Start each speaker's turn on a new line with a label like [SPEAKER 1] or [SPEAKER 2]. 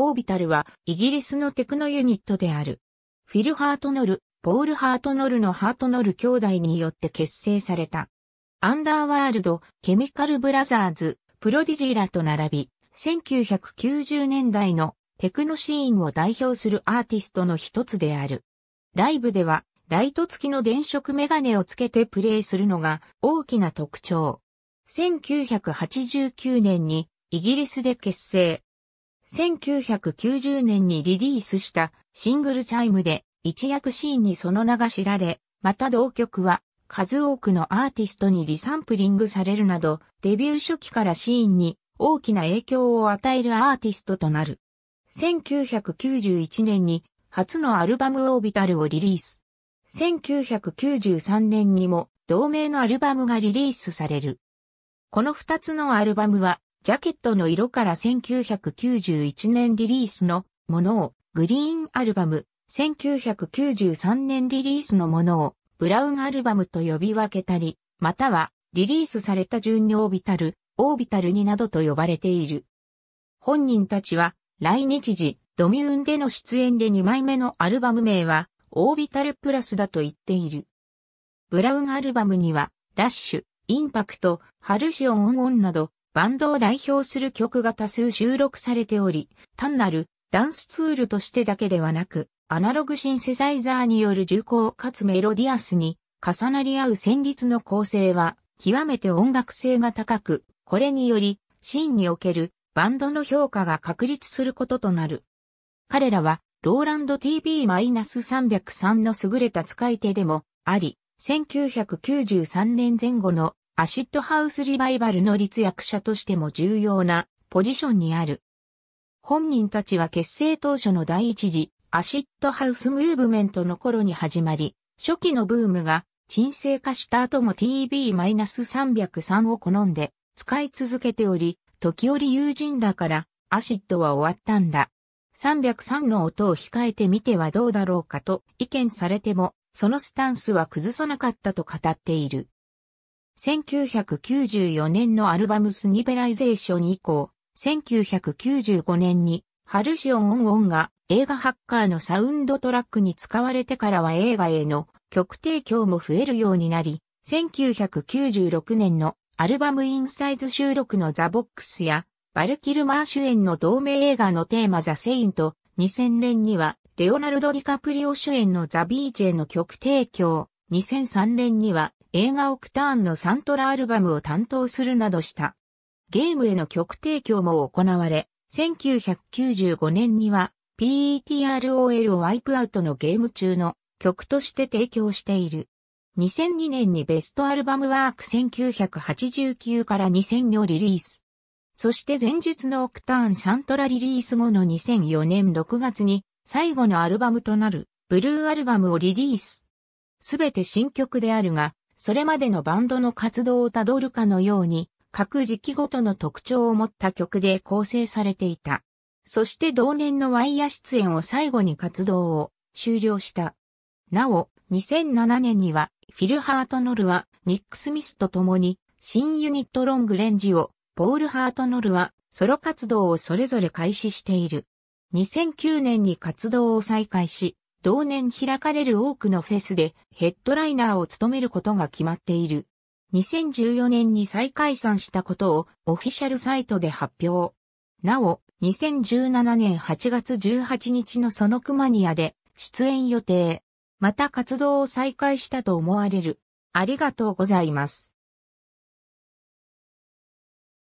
[SPEAKER 1] オービタルはイギリスのテクノユニットである。フィル・ハートノル、ポール・ハートノルのハートノル兄弟によって結成された。アンダーワールド、ケミカル・ブラザーズ、プロディジーラと並び、1990年代のテクノシーンを代表するアーティストの一つである。ライブでは、ライト付きの電飾メガネをつけてプレイするのが大きな特徴。1989年にイギリスで結成。1990年にリリースしたシングルチャイムで一躍シーンにその名が知られ、また同曲は数多くのアーティストにリサンプリングされるなど、デビュー初期からシーンに大きな影響を与えるアーティストとなる。1991年に初のアルバムオービタルをリリース。1993年にも同名のアルバムがリリースされる。この二つのアルバムはジャケットの色から1991年リリースのものを、グリーンアルバム、1993年リリースのものを、ブラウンアルバムと呼び分けたり、または、リリースされた順にオービタル、オービタルになどと呼ばれている。本人たちは、来日時、ドミューンでの出演で2枚目のアルバム名は、オービタルプラスだと言っている。ブラウンアルバムには、ラッシュ、インパクト、ハルシオンオンなど、バンドを代表する曲が多数収録されており、単なるダンスツールとしてだけではなく、アナログシンセサイザーによる重厚かつメロディアスに重なり合う旋律の構成は、極めて音楽性が高く、これにより、シーンにおけるバンドの評価が確立することとなる。彼らは、ローランド TV-303 の優れた使い手でもあり、1993年前後のアシッドハウスリバイバルの立役者としても重要なポジションにある。本人たちは結成当初の第一次アシッドハウスムーブメントの頃に始まり、初期のブームが沈静化した後も TB-303 を好んで使い続けており、時折友人らからアシッドは終わったんだ。303の音を控えてみてはどうだろうかと意見されても、そのスタンスは崩さなかったと語っている。1994年のアルバムスニペライゼーション以降、1995年にハルシオン・オン・オンが映画ハッカーのサウンドトラックに使われてからは映画への曲提供も増えるようになり、1996年のアルバムインサイズ収録のザ・ボックスや、バルキルマー主演の同名映画のテーマザ・セインと、2000年には、レオナルド・ディカプリオ主演のザ・ビーチへの曲提供、2003年には、映画オクターンのサントラアルバムを担当するなどした。ゲームへの曲提供も行われ、1995年には PETROL をワイプアウトのゲーム中の曲として提供している。2002年にベストアルバムワーク1989から2000をリリース。そして前日のオクターンサントラリリース後の2004年6月に最後のアルバムとなるブルーアルバムをリリース。すべて新曲であるが、それまでのバンドの活動をたどるかのように、各時期ごとの特徴を持った曲で構成されていた。そして同年のワイヤ出演を最後に活動を終了した。なお、2007年には、フィルハートノルは、ニック・スミスと共に、新ユニットロングレンジを、ポール・ハートノルは、ソロ活動をそれぞれ開始している。2009年に活動を再開し、同年開かれる多くのフェスでヘッドライナーを務めることが決まっている。2014年に再解散したことをオフィシャルサイトで発表。なお、2017年8月18日のそのクマニアで出演予定。また活動を再開したと思われる。ありがとうございます。